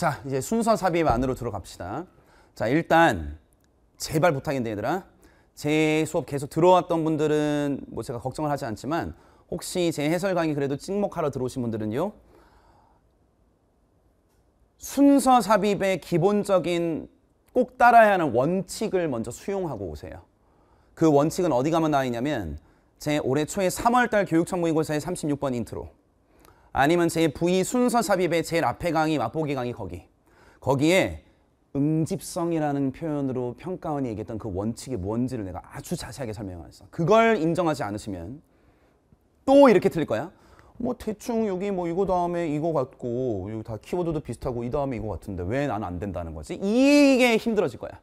자, 이제 순서 삽입안으로 들어갑시다. 자, 일단 제발 부탁인데 얘들아. 제 수업 계속 들어왔던 분들은 뭐 제가 걱정을 하지 않지만 혹시 제 해설 강의 그래도 찍목하러 들어오신 분들은요. 순서 삽입의 기본적인 꼭 따라야 하는 원칙을 먼저 수용하고 오세요. 그 원칙은 어디 가면 나와 있냐면 제 올해 초에 3월달 교육청 모의고사의 36번 인트로 아니면 제 부위 순서 삽입의 제일 앞에 강의 맛보기 강의 거기 거기에 응집성이라는 표현으로 평가원이 얘기했던 그 원칙이 뭔지를 내가 아주 자세하게 설명했어 그걸 인정하지 않으시면 또 이렇게 틀릴 거야 뭐 대충 여기 뭐 이거 다음에 이거 같고 여기 다 키워드도 비슷하고 이 다음에 이거 같은데 왜 나는 안 된다는 거지 이게 힘들어질 거야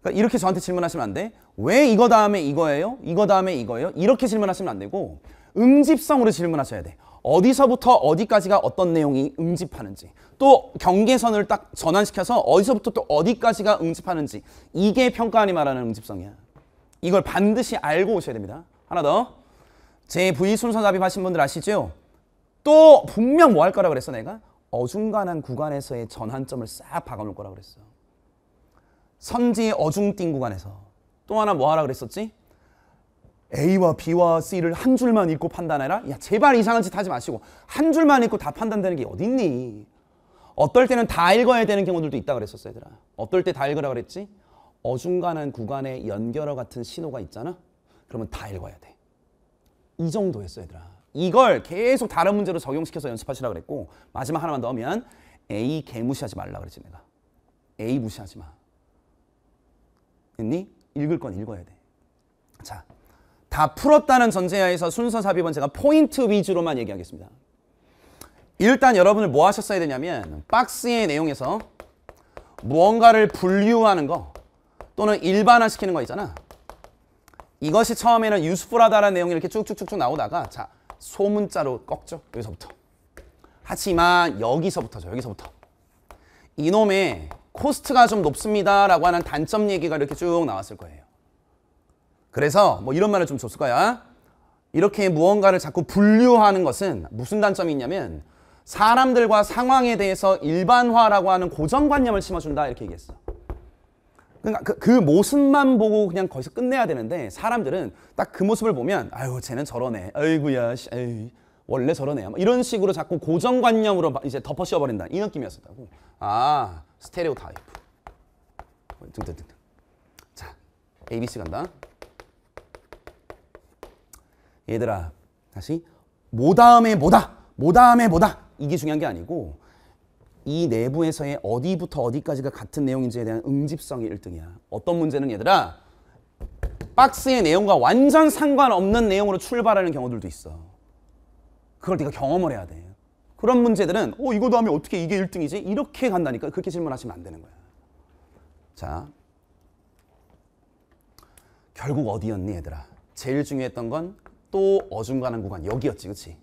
그러니까 이렇게 저한테 질문하시면 안 돼. 왜 이거 다음에 이거예요? 이거 다음에 이거예요? 이렇게 질문하시면 안 되고 응집성으로 질문하셔야 돼. 어디서부터 어디까지가 어떤 내용이 응집하는지 또 경계선을 딱 전환시켜서 어디서부터 또 어디까지가 응집하는지 이게 평가원이 말하는 응집성이야. 이걸 반드시 알고 오셔야 됩니다. 하나 더. 제 V 순서 납입하신 분들 아시죠? 또 분명 뭐 할 거라 그랬어 내가? 어중간한 구간에서의 전환점을 싹 박아놓을 거라 그랬어. 선지의 어중뛴 구간에서 또 하나 뭐 하라 그랬었지? A와 B와 C를 한 줄만 읽고 판단해라? 야 제발 이상한 짓 하지 마시고 한 줄만 읽고 다 판단되는 게 어딨니? 어떨 때는 다 읽어야 되는 경우들도 있다 그랬었어 얘들아 어떨 때 다 읽으라 그랬지? 어중간한 구간에 연결어 같은 신호가 있잖아? 그러면 다 읽어야 돼이 정도였어 얘들아 이걸 계속 다른 문제로 적용시켜서 연습하시라 그랬고 마지막 하나만 넣으면 A 개무시하지 말라 그랬지 내가 A 무시하지 마 됐니? 읽을 건 읽어야 돼 자, 다 풀었다는 전제하에서 순서 삽입은 제가 포인트 위주로만 얘기하겠습니다. 일단 여러분을 뭐 하셨어야 되냐면 박스의 내용에서 무언가를 분류하는 거 또는 일반화시키는 거 있잖아. 이것이 처음에는 유스풀하다라는 내용이 이렇게 쭉쭉쭉쭉 나오다가 자 소문자로 꺾죠. 여기서부터. 하지만 여기서부터죠. 여기서부터. 이놈의 코스트가 좀 높습니다라고 하는 단점 얘기가 이렇게 쭉 나왔을 거예요. 그래서 뭐 이런 말을 좀 줬을 거야. 이렇게 무언가를 자꾸 분류하는 것은 무슨 단점이 있냐면 사람들과 상황에 대해서 일반화라고 하는 고정관념을 심어준다 이렇게 얘기했어. 그러니까 그, 그 모습만 보고 그냥 거기서 끝내야 되는데 사람들은 딱 그 모습을 보면 아유 쟤는 저러네. 아이구야 에이, 원래 저러네. 이런 식으로 자꾸 고정관념으로 이제 덮어 씌워버린다. 이 느낌이었었다고. 아 스테레오 타입. 등등등등. 자 ABC 간다. 얘들아 다시 뭐다음에 뭐다 뭐다음에 뭐다 이게 중요한 게 아니고 이 내부에서의 어디부터 어디까지가 같은 내용인지에 대한 응집성이 1등이야. 어떤 문제는 얘들아 박스의 내용과 완전 상관없는 내용으로 출발하는 경우들도 있어. 그걸 네가 경험을 해야 돼. 그런 문제들은 어 이거 도하면 어떻게 이게 1등이지? 이렇게 간다니까 그렇게 질문하시면 안 되는 거야. 자 결국 어디였니 얘들아? 제일 중요했던 건또 어중간한 구간 여기였지 그치?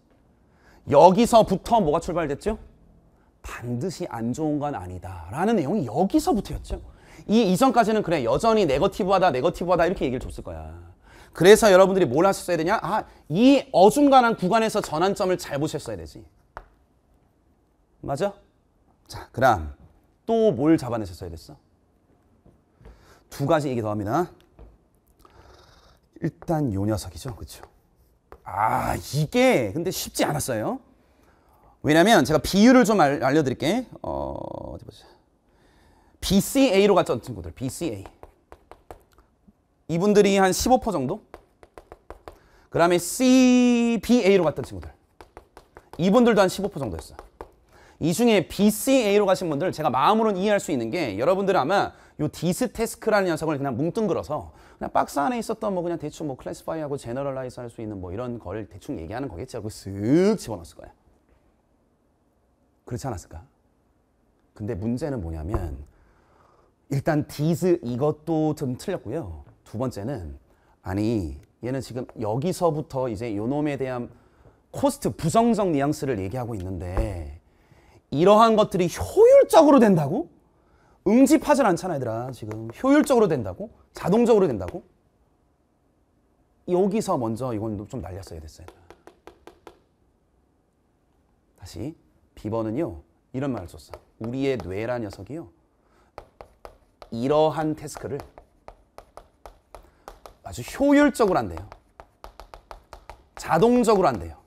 여기서부터 뭐가 출발됐죠? 반드시 안 좋은 건 아니다 라는 내용이 여기서부터였죠 이 이전까지는 그래 여전히 네거티브하다 네거티브하다 이렇게 얘기를 줬을 거야 그래서 여러분들이 뭘 하셨어야 되냐 아이 어중간한 구간에서 전환점을 잘 보셨어야 되지 맞아? 자 그럼 또 뭘 잡아내셨어야 됐어? 두 가지 얘기 더 합니다 일단 요 녀석이죠 그렇죠 아, 이게 근데 쉽지 않았어요. 왜냐면 제가 비율을 좀 알, 려드릴게 어, 어디 보자. BCA로 갔던 친구들, BCA. 이분들이 한 15% 정도? 그 다음에 CBA로 갔던 친구들. 이분들도 한 15%정도였어이 중에 BCA로 가신 분들 제가 마음으로는 이해할 수 있는 게 여러분들 아마 요 디스테스크라는 녀석을 그냥 뭉뚱그려서 그냥 박스 안에 있었던 뭐 그냥 대충 뭐 클래스파이하고 제너럴라이즈 할 수 있는 뭐 이런 걸 대충 얘기하는 거겠지 하고 쓱 집어넣었을 거야. 그렇지 않았을까? 근데 문제는 뭐냐면 일단 디즈 이것도 좀 틀렸고요. 두 번째는 아니 얘는 지금 여기서부터 이제 요놈에 대한 코스트 부정적 뉘앙스를 얘기하고 있는데 이러한 것들이 효율적으로 된다고? 응집하진 않잖아 얘들아 지금 효율적으로 된다고 자동적으로 된다고 여기서 먼저 이건 좀 날렸어야 됐어요 다시 B번은요 이런 말을 썼어 우리의 뇌라 녀석이요 이러한 태스크를 아주 효율적으로 한대요 자동적으로 한대요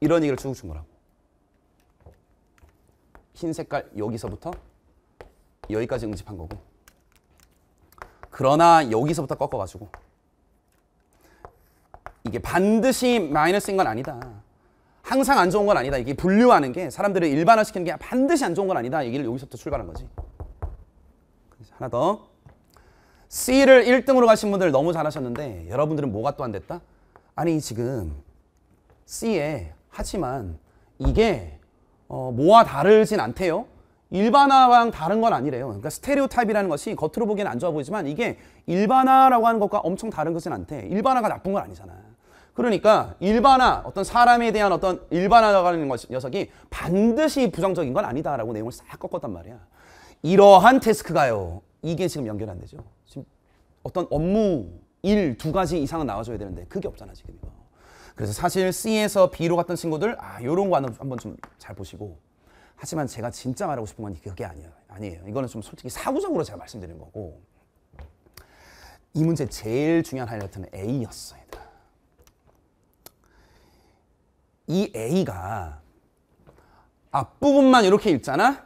이런 얘기를 쭉쭉 거라고 흰 색깔 여기서부터 여기까지 응집한 거고 그러나 여기서부터 꺾어가지고 이게 반드시 마이너스인 건 아니다. 항상 안 좋은 건 아니다. 이게 분류하는 게 사람들을 일반화시키는 게 반드시 안 좋은 건 아니다. 얘기를 여기서부터 출발한 거지. 하나 더. C를 1등으로 가신 분들 너무 잘하셨는데 여러분들은 뭐가 또 안 됐다? 아니 지금 C에 하지만 이게 어, 뭐와 다르진 않대요. 일반화랑 다른 건 아니래요. 그러니까 스테레오 타입이라는 것이 겉으로 보기엔 안 좋아 보이지만 이게 일반화라고 하는 것과 엄청 다른 것은 않대. 일반화가 나쁜 건 아니잖아. 그러니까 일반화, 어떤 사람에 대한 어떤 일반화라고 하는 것, 녀석이 반드시 부정적인 건 아니다라고 내용을 싹 꺾었단 말이야. 이러한 테스크가요. 이게 지금 연결 안 되죠. 지금 어떤 업무, 일, 두 가지 이상은 나와줘야 되는데 그게 없잖아, 지금 이거. 그래서 사실 C에서 B로 갔던 친구들, 아, 요런 거 한번 좀 잘 보시고 하지만 제가 진짜 말하고 싶은 건 그게 아니에요. 아니에요. 이거는 좀 솔직히 사구적으로 제가 말씀드린 거고 이 문제 제일 중요한 하이라이트는 a 였습니이 A가 앞부분만 이렇게 읽잖아?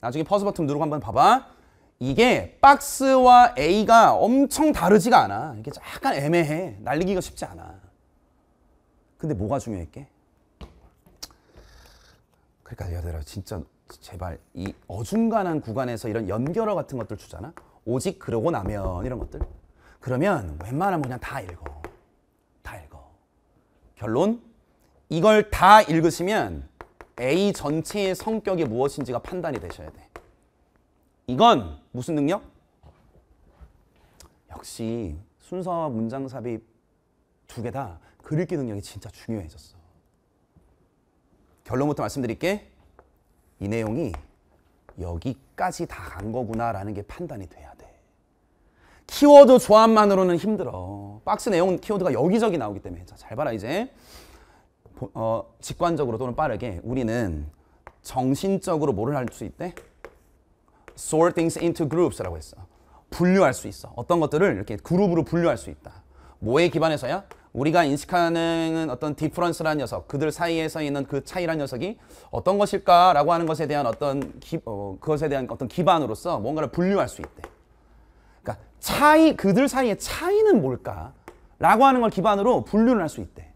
나중에 퍼즈 버튼 누르고 한번 봐봐. 이게 박스와 A가 엄청 다르지가 않아. 이게 약간 애매해. 날리기가 쉽지 않아. 근데 뭐가 중요했게? 그러니까 여자들 진짜 제발 이 어중간한 구간에서 이런 연결어 같은 것들 주잖아. 오직 그러고 나면 이런 것들. 그러면 웬만하면 그냥 다 읽어. 다 읽어. 결론 이걸 다 읽으시면 A 전체의 성격이 무엇인지가 판단이 되셔야 돼. 이건 무슨 능력? 역시 순서 문장 삽입 두 개 다 글읽기 능력이 진짜 중요해졌어. 결론부터 말씀드릴게 이 내용이 여기까지 다 간 거구나라는 게 판단이 돼야 돼. 키워드 조합만으로는 힘들어. 박스 내용 키워드가 여기저기 나오기 때문에 자, 잘 봐라 이제 어, 직관적으로 또는 빠르게 우리는 정신적으로 뭐를 할 수 있대? Sort things into groups라고 했어. 분류할 수 있어. 어떤 것들을 이렇게 그룹으로 분류할 수 있다. 뭐에 기반해서야? 우리가 인식하는 어떤 디프런스란 녀석, 그들 사이에서 있는 그차이란 녀석이 어떤 것일까라고 하는 것에 대한 어떤 기, 어, 그것에 대한 어떤 기반으로서 뭔가를 분류할 수 있대. 그러니까 차이 그들 사이의 차이는 뭘까라고 하는 걸 기반으로 분류를 할 수 있대.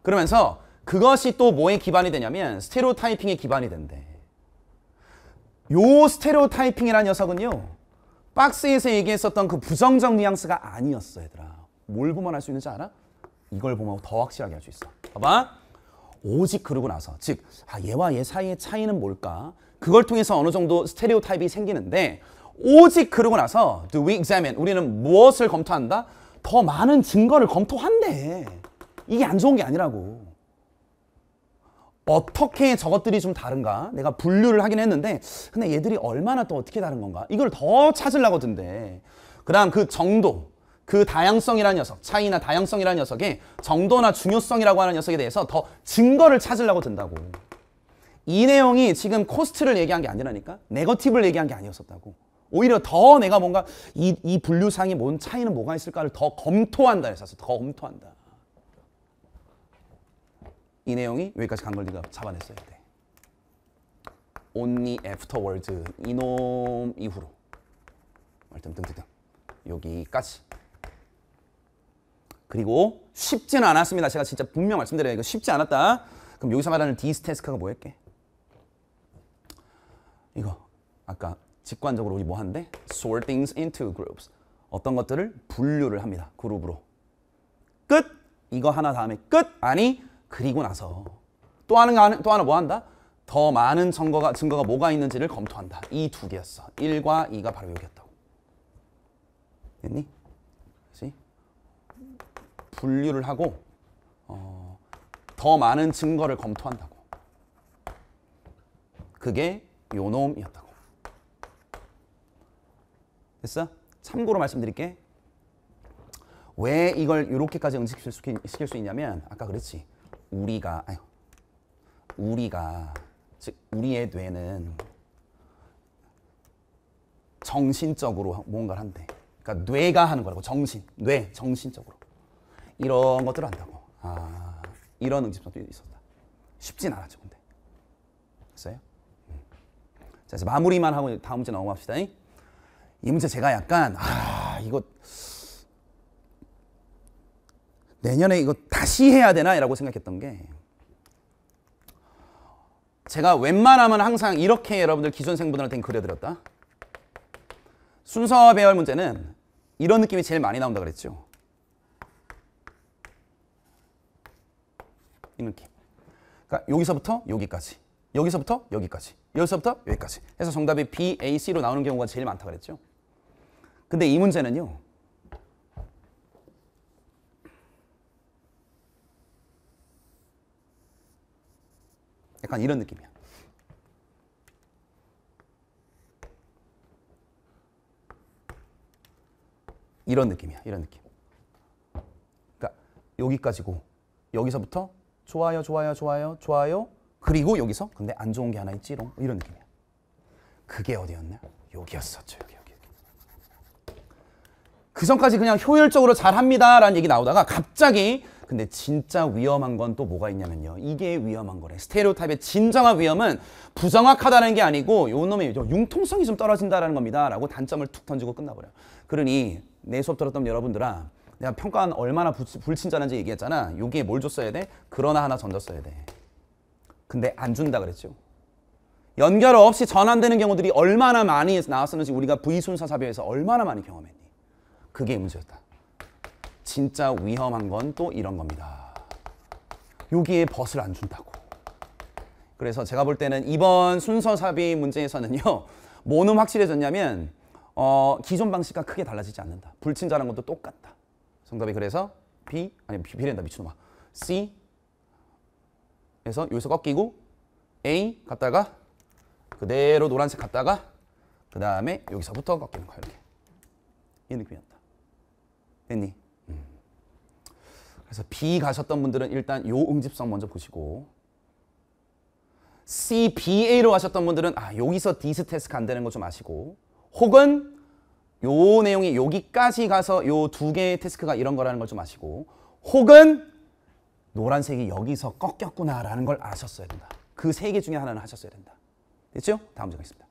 그러면서 그것이 또 뭐에 기반이 되냐면 스테레오타이핑에 기반이 된대. 요스테레오타이핑이란 녀석은요. 박스에서 얘기했었던 그 부정적 뉘앙스가 아니었어 얘들아. 뭘보면할 수 있는지 알아? 이걸 보면 더 확실하게 할 수 있어. 봐봐. 오직 그러고 나서 즉 아, 얘와 얘 사이의 차이는 뭘까? 그걸 통해서 어느 정도 스테레오 타입이 생기는데 오직 그러고 나서 do we examine 우리는 무엇을 검토한다? 더 많은 증거를 검토한대. 이게 안 좋은 게 아니라고. 어떻게 저것들이 좀 다른가? 내가 분류를 하긴 했는데 근데 얘들이 얼마나 또 어떻게 다른 건가? 이걸 더 찾으려고 든대. 그다음 그 정도 그 다양성이라는 녀석, 차이나 다양성이라는 녀석의 정도나 중요성이라고 하는 녀석에 대해서 더 증거를 찾으려고 든다고. 이 내용이 지금 코스트를 얘기한 게 아니라니까? 네거티브를 얘기한 게 아니었었다고. 오히려 더 내가 뭔가 이, 이 분류상이 뭔 차이는 뭐가 있을까를 더 검토한다 했었어. 더 검토한다. 이 내용이 여기까지 간 걸 네가 잡아냈어야 돼. only afterwards 이놈 이후로. 말뜸 등등등 여기까지. 그리고 쉽지는 않았습니다. 제가 진짜 분명 말씀드려요. 이거 쉽지 않았다. 그럼 여기서 말하는 디스테스카가 뭐였게? 이거 아까 직관적으로 우리 뭐하데 Sort things into groups. 어떤 것들을 분류를 합니다. 그룹으로. 끝! 이거 하나 다음에 끝! 아니, 그리고 나서. 또 하나, 또 하나 뭐 한다? 더 많은 증거가, 증거가 뭐가 있는지를 검토한다. 이 두 개였어. 1과 2가 바로 여기였다고. 됐니? 그렇지? 분류를 하고 어, 더 많은 증거를 검토한다고. 그게 요놈이었다고. 됐어? 참고로 말씀드릴게. 왜 이걸 이렇게까지 응시킬수 있냐면 아까 그랬지. 우리가 아유, 우리가 즉 우리의 뇌는 정신적으로 뭔가를 한대. 그러니까 뇌가 하는 거라고 정신, 뇌, 정신적으로. 이런 것들을 한다고. 아, 이런 응집사도 있었다. 쉽진 않았죠, 근데. 됐어요? 음. 자, 그래서 마무리만 하고 다음 문제 넘어갑시다. 이 문제 제가 약간, 아, 이거 내년에 이거 다시 해야 되나? 라고 생각했던 게 제가 웬만하면 항상 이렇게 여러분들 기존생분들한테 그려드렸다. 순서 배열 문제는 이런 느낌이 제일 많이 나온다 그랬죠. 이 느낌. 그러니까 여기서부터 여기까지. 여기서부터 여기까지. 여기서부터 여기까지. 해서 정답이 B, A, C로 나오는 경우가 제일 많다 그랬죠. 근데 이 문제는요. 약간 이런 느낌이야. 이런 느낌이야. 이런 느낌. 그러니까 여기까지고 여기서부터 좋아요, 좋아요, 좋아요, 좋아요. 그리고 여기서 근데 안 좋은 게 하나 있지롱. 이런 느낌이야. 그게 어디였냐? 여기였었죠. 여기, 여기. 그 전까지 그냥 효율적으로 잘합니다. 라는 얘기 나오다가 갑자기 근데 진짜 위험한 건 또 뭐가 있냐면요. 이게 위험한 거래. 스테레오타입의 진정한 위험은 부정확하다는 게 아니고 요 놈의 융통성이 좀 떨어진다라는 겁니다. 라고 단점을 툭 던지고 끝나버려요. 그러니 내 수업 들었던 여러분들아 내가 평가한 얼마나 불친절한지 얘기했잖아. 여기에 뭘 줬어야 돼? 그러나 하나 던졌어야 돼. 근데 안 준다 그랬죠. 연결 없이 전환되는 경우들이 얼마나 많이 나왔었는지 우리가 V 순서 사별에서 얼마나 많이 경험했니? 그게 문제였다. 진짜 위험한 건 또 이런 겁니다. 여기에 벗을 안 준다고. 그래서 제가 볼 때는 이번 순서 삽입 문제에서는요. 뭐는 확실해졌냐면 어, 기존 방식과 크게 달라지지 않는다. 불친절한 것도 똑같다. 정답이 그래서 B 아니 B, B랜다 미친놈아 C 에서 여기서 꺾이고 A 갔다가 그대로 노란색 갔다가 그 다음에 여기서부터 꺾이는 거야 이렇게 이 느낌이었다 됐니? 음. 그래서 B 가셨던 분들은 일단 요 응집성 먼저 보시고 C, B, A로 가셨던 분들은 아 여기서 디 스테스크 안 되는 거 좀 아시고 혹은 요 내용이 여기까지 가서 요 두 개의 테스크가 이런 거라는 걸 좀 아시고 혹은 노란색이 여기서 꺾였구나라는 걸 아셨어야 된다. 그 세 개 중에 하나는 하셨어야 된다. 됐죠? 다음 문제 가겠습니다.